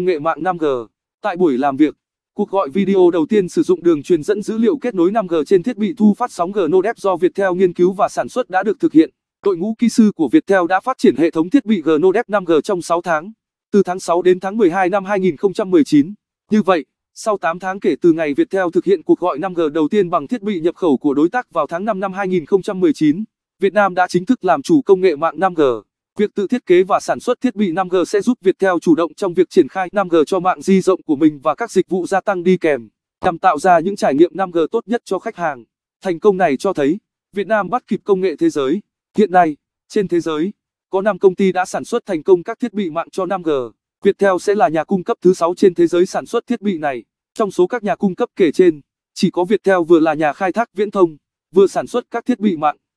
công nghệ mạng 5G. Tại buổi làm việc, cuộc gọi video đầu tiên sử dụng đường truyền dẫn dữ liệu kết nối 5G trên thiết bị thu phát sóng GNODEP do Viettel nghiên cứu và sản xuất đã được thực hiện. Đội ngũ kỹ sư của Viettel đã phát triển hệ thống thiết bị GNODEP 5G trong 6 tháng, từ tháng 6 đến tháng 12 năm 2019. Như vậy, sau 8 tháng kể từ ngày Viettel thực hiện cuộc gọi 5G đầu tiên bằng thiết bị nhập khẩu của đối tác vào tháng 5 năm 2019, Việt Nam đã chính thức làm chủ công nghệ mạng 5G. Việc tự thiết kế và sản xuất thiết bị 5G sẽ giúp Viettel chủ động trong việc triển khai 5G cho mạng di rộng của mình và các dịch vụ gia tăng đi kèm, nhằm tạo ra những trải nghiệm 5G tốt nhất cho khách hàng. Thành công này cho thấy, Việt Nam bắt kịp công nghệ thế giới. Hiện nay, trên thế giới, có 5 công ty đã sản xuất thành công các thiết bị mạng cho 5G. Viettel sẽ là nhà cung cấp thứ 6 trên thế giới sản xuất thiết bị này. Trong số các nhà cung cấp kể trên, chỉ có Viettel vừa là nhà khai thác viễn thông, vừa sản xuất các thiết bị mạng.